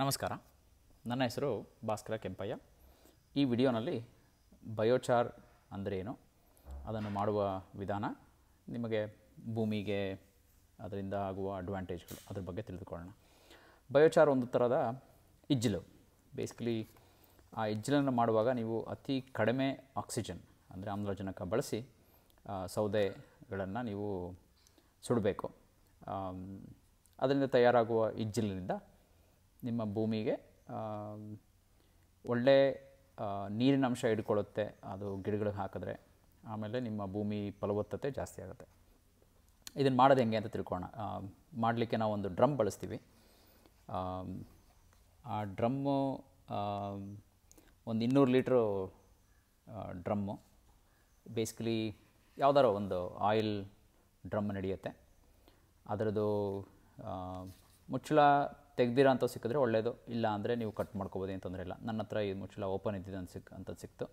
ನಮಸ್ಕಾರ ನನ್ನ ಹೆಸರು ಭಾಸ್ಕರ ಕೆಂಪಯ್ಯ ಈ ವಿಡಿಯೋನಲ್ಲಿ ಬಯೋಚಾರ್ ಅಂದರೆ ಏನು ಅದನ್ನು ಮಾಡುವ ವಿಧಾನ ನಿಮಗೆ ಭೂಮಿಗೆ ಅದರಿಂದ ಆಗುವ ಅಡ್ವಾಂಟೇಜ್ಗಳು ಅದ್ರ ಬಗ್ಗೆ ತಿಳಿದುಕೊಳ್ಳೋಣ ಬಯೋಚಾರ್ ಒಂದು ಥರದ ಇಜ್ಜಲು ಬೇಸಿಕಲಿ ಆ ಇಜ್ಜಲನ್ನು ಮಾಡುವಾಗ ನೀವು ಅತಿ ಕಡಿಮೆ ಆಕ್ಸಿಜನ್ ಅಂದರೆ ಆಮ್ಲಜನಕ ಬಳಸಿ ಸೌದೆಗಳನ್ನು ನೀವು ಸುಡಬೇಕು ಅದರಿಂದ ತಯಾರಾಗುವ ಇಜ್ಜಲಿನಿಂದ ನಿಮ್ಮ ಭೂಮಿಗೆ ಒಳ್ಳೆ ನೀರಿನ ಅಂಶ ಹಿಡ್ಕೊಳ್ಳುತ್ತೆ ಅದು ಗಿಡಗಳಿಗೆ ಹಾಕಿದ್ರೆ ಆಮೇಲೆ ನಿಮ್ಮ ಭೂಮಿ ಫಲವತ್ತತೆ ಜಾಸ್ತಿ ಆಗುತ್ತೆ ಇದನ್ನು ಮಾಡೋದು ಹೆಂಗೆ ಅಂತ ತಿಳ್ಕೋಣ ಮಾಡಲಿಕ್ಕೆ ನಾವು ಒಂದು ಡ್ರಮ್ ಬಳಸ್ತೀವಿ ಆ ಡ್ರಮ್ಮು ಒಂದು ಇನ್ನೂರು ಲೀಟ್ರು ಡ್ರಮ್ಮು ಬೇಸಿಕಲಿ ಯಾವ್ದಾರು ಒಂದು ಆಯಿಲ್ ಡ್ರಮ್ ನಡೆಯುತ್ತೆ ಅದರದ್ದು ಮುಚ್ಚಳ ತೆಗ್ದಿರೋ ಅಂತ ಸಿಕ್ಕಿದ್ರೆ ಒಳ್ಳೆಯದು ಇಲ್ಲ ಅಂದರೆ ನೀವು ಕಟ್ ಮಾಡ್ಕೋಬೋದು ಏನು ತೊಂದರೆ ಇಲ್ಲ ನನ್ನ ಹತ್ರ ಇದು ಮುಚ್ಚಲ ಓಪನ್ ಇದ್ದಿದ್ದು ಅಂತ ಸಿಕ್ ಅಂತ ಸಿಕ್ತು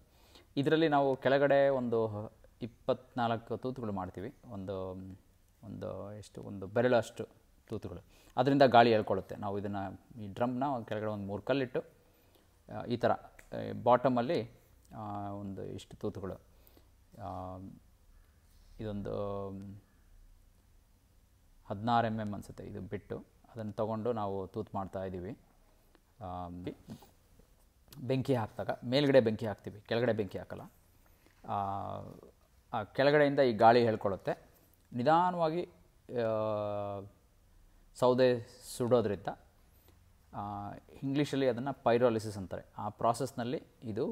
ಇದರಲ್ಲಿ ನಾವು ಕೆಳಗಡೆ ಒಂದು ಇಪ್ಪತ್ನಾಲ್ಕು ತೂತುಗಳು ಮಾಡ್ತೀವಿ ಒಂದು ಒಂದು ಎಷ್ಟು ಒಂದು ಬೆರಳಷ್ಟು ತೂತುಗಳು ಅದರಿಂದ ಗಾಳಿ ಹೇಳ್ಕೊಳ್ಳುತ್ತೆ ನಾವು ಇದನ್ನು ಈ ಡ್ರಮ್ನ ಕೆಳಗಡೆ ಒಂದು ಮೂರು ಕಲ್ಲಿಟ್ಟು ಈ ಥರ ಬಾಟಮಲ್ಲಿ ಒಂದು ಇಷ್ಟು ತೂತುಗಳು ಇದೊಂದು ಹದಿನಾರು ಎಮ್ ಎಮ್ ಅನಿಸುತ್ತೆ ಇದು ಬಿಟ್ಟು ಅದನ್ನು ತಗೊಂಡು ನಾವು ತೂತು ಮಾಡ್ತಾ ಇದ್ದೀವಿ ಬೆಂಕಿ ಹಾಕಿದಾಗ ಮೇಲ್ಗಡೆ ಬೆಂಕಿ ಹಾಕ್ತೀವಿ ಕೆಳಗಡೆ ಬೆಂಕಿ ಹಾಕಲ್ಲ ಕೆಳಗಡೆಯಿಂದ ಈ ಗಾಳಿ ಹೇಳ್ಕೊಳ್ಳುತ್ತೆ ನಿಧಾನವಾಗಿ ಸೌದೆ ಸುಡೋದ್ರಿಂದ ಇಂಗ್ಲೀಷಲ್ಲಿ ಅದನ್ನು ಪೈರೋಲಿಸಿಸ್ ಅಂತಾರೆ ಆ ಪ್ರಾಸೆಸ್ನಲ್ಲಿ ಇದು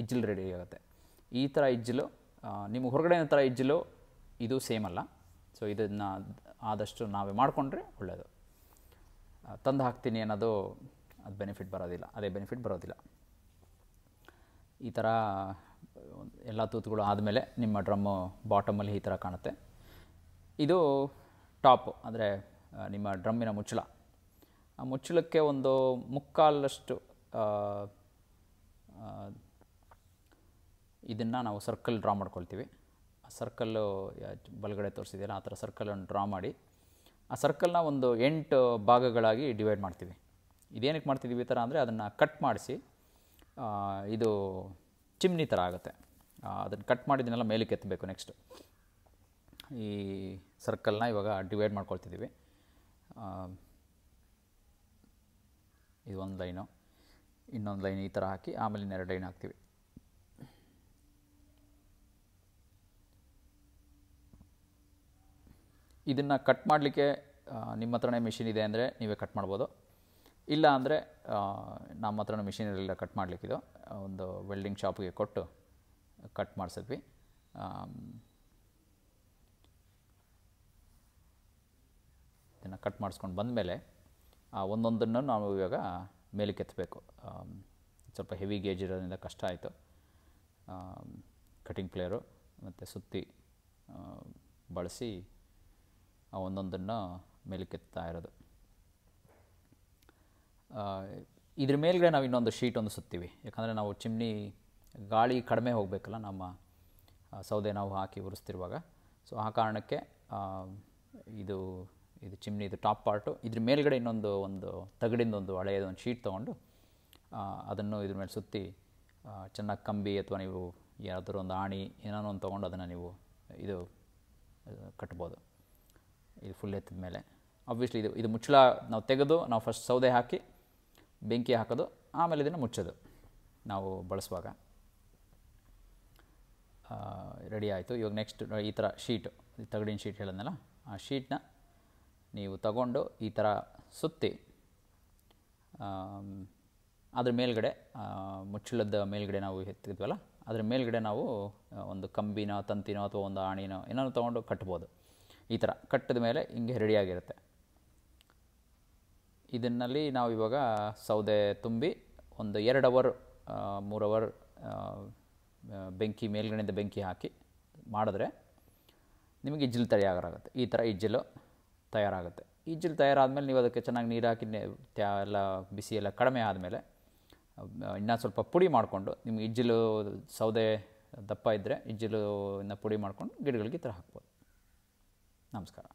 ಇಜ್ಜಿಲು ರೆಡಿ ಆಗುತ್ತೆ ಈ ಥರ ಇಜ್ಜಿಲು ನಿಮ್ಮ ಹೊರಗಡೆ ಥರ ಇಜ್ಜಿಲು ಇದು ಸೇಮ್ ಅಲ್ಲ ಸೊ ಇದನ್ನು ಆದಷ್ಟು ನಾವೇ ಮಾಡಿಕೊಂಡ್ರೆ ಒಳ್ಳೆಯದು ತಂದು ಹಾಕ್ತೀನಿ ಅನ್ನೋದು ಅದು ಬೆನಿಫಿಟ್ ಬರೋದಿಲ್ಲ ಅದೇ ಬೆನಿಫಿಟ್ ಬರೋದಿಲ್ಲ ಈ ಥರ ಎಲ್ಲ ತೂತುಗಳು ಆದಮೇಲೆ ನಿಮ್ಮ ಡ್ರಮ್ಮು ಬಾಟಮಲ್ಲಿ ಈ ಥರ ಕಾಣುತ್ತೆ ಇದು ಟಾಪ್ ಅಂದರೆ ನಿಮ್ಮ ಡ್ರಮ್ಮಿನ ಮುಚ್ಚಳ ಆ ಮುಚ್ಚಳಕ್ಕೆ ಒಂದು ಮುಕ್ಕಾಲಷ್ಟು ಇದನ್ನು ನಾವು ಸರ್ಕಲ್ ಡ್ರಾ ಮಾಡ್ಕೊಳ್ತೀವಿ ಆ ಸರ್ಕಲ್ಲು ಬಲಗಡೆ ತೋರಿಸಿದೆಯಲ್ಲ ಆ ಥರ ಸರ್ಕಲನ್ನು ಡ್ರಾ ಮಾಡಿ ಆ ಸರ್ಕಲ್ನ ಒಂದು ಎಂಟು ಭಾಗಗಳಾಗಿ ಡಿವೈಡ್ ಮಾಡ್ತೀವಿ ಇದೇನಕ್ಕೆ ಮಾಡ್ತಿದ್ದೀವಿ ಈ ಥರ ಅಂದರೆ ಅದನ್ನು ಕಟ್ ಮಾಡಿಸಿ ಇದು ಚಿಮ್ನಿ ಥರ ಆಗುತ್ತೆ ಅದನ್ನು ಕಟ್ ಮಾಡಿದ್ದನ್ನೆಲ್ಲ ಮೇಲಕ್ಕೆ ಎತ್ತಬೇಕು ನೆಕ್ಸ್ಟ್ ಈ ಸರ್ಕಲ್ನ ಇವಾಗ ಡಿವೈಡ್ ಮಾಡ್ಕೊಳ್ತಿದ್ದೀವಿ ಒಂದು ಲೈನು ಇನ್ನೊಂದು ಲೈನ್ ಈ ಥರ ಹಾಕಿ ಆಮೇಲೆ ಇನ್ನೆರಡು ಲೈನ್ ಹಾಕ್ತೀವಿ ಇದನ್ನು ಕಟ್ ಮಾಡಲಿಕ್ಕೆ ನಿಮ್ಮ ಹತ್ರನೇ ಮಿಷಿನ್ ಇದೆ ಅಂದರೆ ನೀವೇ ಕಟ್ ಮಾಡ್ಬೋದು ಇಲ್ಲ ಅಂದರೆ ನಮ್ಮ ಹತ್ರನೇ ಮಿಷಿನ್ ಇರಲಿಲ್ಲ ಕಟ್ ಮಾಡಲಿಕ್ಕಿದು ಒಂದು ವೆಲ್ಡಿಂಗ್ ಶಾಪ್ಗೆ ಕೊಟ್ಟು ಕಟ್ ಮಾಡಿಸಿದ್ವಿ ಇದನ್ನು ಕಟ್ ಮಾಡಿಸ್ಕೊಂಡು ಬಂದಮೇಲೆ ಒಂದೊಂದನ್ನು ನಾವು ಇವಾಗ ಮೇಲಕ್ಕೆ ಎತ್ತಬೇಕು ಸ್ವಲ್ಪ ಹೆವಿ ಗೇಜ್ ಇರೋದ್ರಿಂದ ಕಷ್ಟ ಆಯಿತು ಕಟಿಂಗ್ ಪ್ಲೇಯರು ಮತ್ತು ಸುತ್ತಿ ಬಳಸಿ ಒಂದೊಂದನ್ನು ಮೇಲಕ್ಕೆತ್ತಾ ಇರೋದು ಇದ್ರ ಮೇಲ್ಗಡೆ ನಾವು ಇನ್ನೊಂದು ಶೀಟ್ ಒಂದು ಸುತ್ತೀವಿ ಯಾಕಂದರೆ ನಾವು ಚಿಮ್ನಿ ಗಾಳಿ ಕಡಿಮೆ ಹೋಗಬೇಕಲ್ಲ ನಮ್ಮ ಸೌದೆ ನಾವು ಹಾಕಿ ಉರಿಸ್ತಿರುವಾಗ ಸೊ ಆ ಕಾರಣಕ್ಕೆ ಇದು ಇದು ಚಿಮ್ನಿ ಇದು ಟಾಪ್ ಪಾರ್ಟು ಇದ್ರ ಮೇಲ್ಗಡೆ ಇನ್ನೊಂದು ಒಂದು ತಗಡಿಂದ ಒಂದು ಹಳೆಯದು ಒಂದು ಶೀಟ್ ತೊಗೊಂಡು ಅದನ್ನು ಇದ್ರ ಮೇಲೆ ಸುತ್ತಿ ಚೆನ್ನಾಗಿ ಕಂಬಿ ಅಥವಾ ನೀವು ಯಾವ್ದಾದ್ರು ಒಂದು ಆಣಿ ಏನಾನೋ ಒಂದು ತೊಗೊಂಡು ಅದನ್ನು ನೀವು ಇದು ಕಟ್ಬೋದು ಇದು ಫುಲ್ ಎತ್ತಿದ ಮೇಲೆ ಆಬ್ವಿಯಸ್ಲಿ ಇದು ಇದು ಮುಚ್ಚಳ ನಾವು ತೆಗೆದು ನಾವು ಫಸ್ಟ್ ಸೌದೆ ಹಾಕಿ ಬೆಂಕಿ ಹಾಕೋದು ಆಮೇಲೆ ಇದನ್ನು ಮುಚ್ಚೋದು ನಾವು ಬಳಸುವಾಗ ರೆಡಿ ಆಯಿತು ಇವಾಗ ನೆಕ್ಸ್ಟ್ ಈ ಥರ ಶೀಟು ತಗಡಿನ ಶೀಟ್ ಹೇಳಿದ್ನಲ್ಲ ಆ ಶೀಟ್ನ ನೀವು ತಗೊಂಡು ಈ ಥರ ಸುತ್ತಿ ಅದ್ರ ಮೇಲ್ಗಡೆ ಮುಚ್ಚಳದ ಮೇಲ್ಗಡೆ ನಾವು ಎತ್ತಿದ್ವಲ್ಲ ಅದ್ರ ಮೇಲ್ಗಡೆ ನಾವು ಒಂದು ಕಂಬಿನೋ ತಂತಿನೋ ಅಥವಾ ಒಂದು ಆಣಿನೋ ಏನೋ ತೊಗೊಂಡು ಕಟ್ಬೋದು ಈ ಥರ ಕಟ್ಟಿದ ಮೇಲೆ ಹಿಂಗೆ ರೆಡಿಯಾಗಿರುತ್ತೆ ಇದನ್ನಲ್ಲಿ ನಾವು ಇವಾಗ ಸೌದೆ ತುಂಬಿ ಒಂದು ಎರಡು ಅವರ್ ಮೂರು ಅವರ್ ಬೆಂಕಿ ಮೇಲ್ಗಡೆಯಿಂದ ಬೆಂಕಿ ಹಾಕಿ ಮಾಡಿದ್ರೆ ನಿಮಗೆ ಇಜ್ಜಿಲ್ ತಯಾರಾಗುತ್ತೆ ಈ ಥರ ಇಜ್ಜಿಲು ತಯಾರಾಗುತ್ತೆ ಇಜ್ಜಿಲ್ ತಯಾರಾದಮೇಲೆ ನೀವು ಅದಕ್ಕೆ ಚೆನ್ನಾಗಿ ನೀರು ಹಾಕಿ ಎಲ್ಲ ಬಿಸಿ ಎಲ್ಲ ಕಡಿಮೆ ಆದಮೇಲೆ ಇನ್ನೂ ಸ್ವಲ್ಪ ಪುಡಿ ಮಾಡಿಕೊಂಡು ನಿಮ್ಗೆ ಇಜ್ಜಿಲು ಸೌದೆ ದಪ್ಪ ಇದ್ದರೆ ಇಜ್ಜಿಲು ಇನ್ನು ಪುಡಿ ಮಾಡ್ಕೊಂಡು ಗಿಡಗಳಿಗೆ ಈ ಥರ ಹಾಕ್ಬೋದು ನಮಸ್ಕಾರ